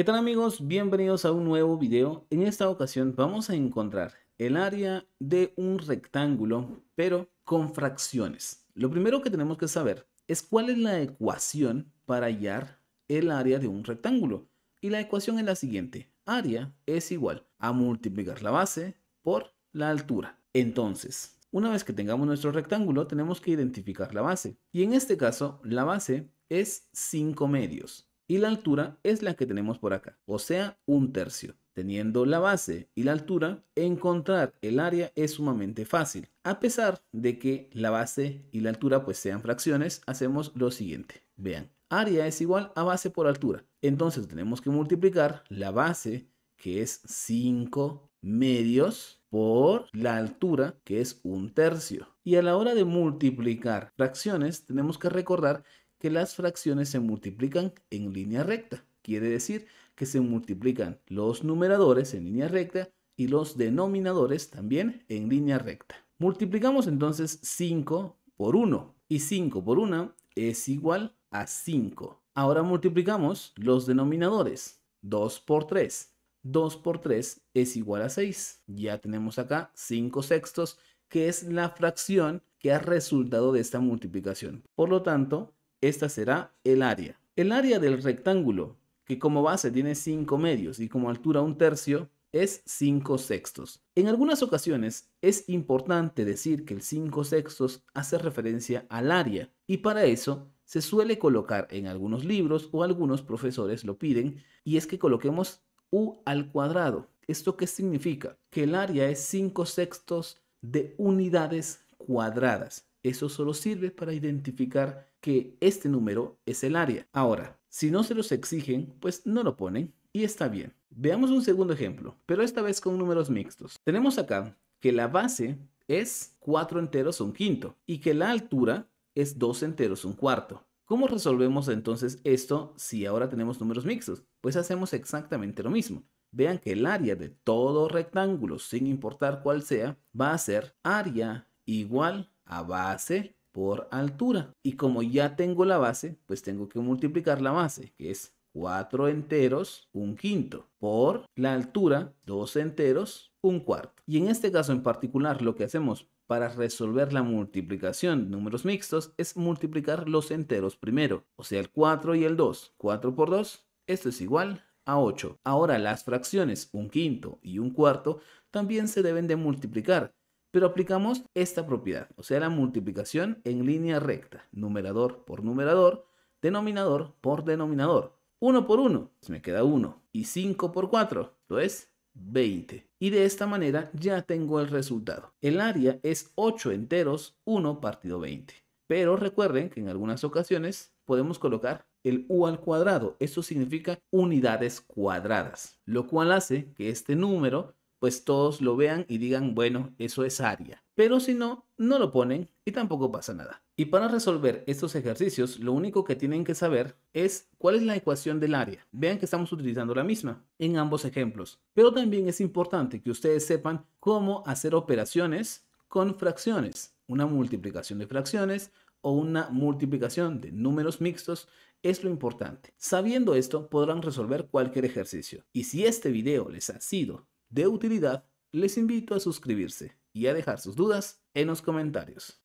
¿Qué tal amigos? Bienvenidos a un nuevo video. En esta ocasión vamos a encontrar el área de un rectángulo, pero con fracciones. Lo primero que tenemos que saber es cuál es la ecuación para hallar el área de un rectángulo. Y la ecuación es la siguiente. Área es igual a multiplicar la base por la altura. Entonces, una vez que tengamos nuestro rectángulo, tenemos que identificar la base. Y en este caso, la base es 5 medios y la altura es la que tenemos por acá, o sea, un tercio. Teniendo la base y la altura, encontrar el área es sumamente fácil. A pesar de que la base y la altura pues sean fracciones, hacemos lo siguiente. Vean, área es igual a base por altura. Entonces tenemos que multiplicar la base, que es 5 medios, por la altura, que es un tercio. Y a la hora de multiplicar fracciones, tenemos que recordar que las fracciones se multiplican en línea recta. Quiere decir que se multiplican los numeradores en línea recta y los denominadores también en línea recta. Multiplicamos entonces 5 por 1 y 5 por 1 es igual a 5. Ahora multiplicamos los denominadores. 2 por 3. 2 por 3 es igual a 6. Ya tenemos acá 5 sextos, que es la fracción que ha resultado de esta multiplicación. Por lo tanto, esta será el área. El área del rectángulo, que como base tiene 5 medios y como altura un tercio, es 5 sextos. En algunas ocasiones es importante decir que el 5 sextos hace referencia al área y para eso se suele colocar en algunos libros o algunos profesores lo piden y es que coloquemos u al cuadrado. ¿Esto qué significa? Que el área es 5 sextos de unidades cuadradas. Eso solo sirve para identificar que este número es el área. Ahora, si no se los exigen, pues no lo ponen y está bien. Veamos un segundo ejemplo, pero esta vez con números mixtos. Tenemos acá que la base es 4 enteros un quinto y que la altura es 2 enteros un cuarto. ¿Cómo resolvemos entonces esto si ahora tenemos números mixtos? Pues hacemos exactamente lo mismo. Vean que el área de todo rectángulo, sin importar cuál sea, va a ser área igual a base por altura. Y como ya tengo la base, pues tengo que multiplicar la base, que es 4 enteros, 1 quinto, por la altura, 2 enteros, 1 cuarto. Y en este caso en particular, lo que hacemos para resolver la multiplicación de números mixtos es multiplicar los enteros primero, o sea, el 4 y el 2. 4 por 2, esto es igual a 8. Ahora las fracciones, 1 quinto y 1 cuarto, también se deben de multiplicar, pero aplicamos esta propiedad, o sea, la multiplicación en línea recta, numerador por numerador, denominador por denominador. 1 por 1, me queda 1. Y 5 por 4, lo es 20. Y de esta manera ya tengo el resultado. El área es 8 enteros, 1 partido 20. Pero recuerden que en algunas ocasiones podemos colocar el u al cuadrado. eso significa unidades cuadradas, lo cual hace que este número pues todos lo vean y digan, bueno, eso es área. Pero si no, no lo ponen y tampoco pasa nada. Y para resolver estos ejercicios, lo único que tienen que saber es cuál es la ecuación del área. Vean que estamos utilizando la misma en ambos ejemplos. Pero también es importante que ustedes sepan cómo hacer operaciones con fracciones. Una multiplicación de fracciones o una multiplicación de números mixtos es lo importante. Sabiendo esto, podrán resolver cualquier ejercicio. Y si este video les ha sido de utilidad, les invito a suscribirse y a dejar sus dudas en los comentarios.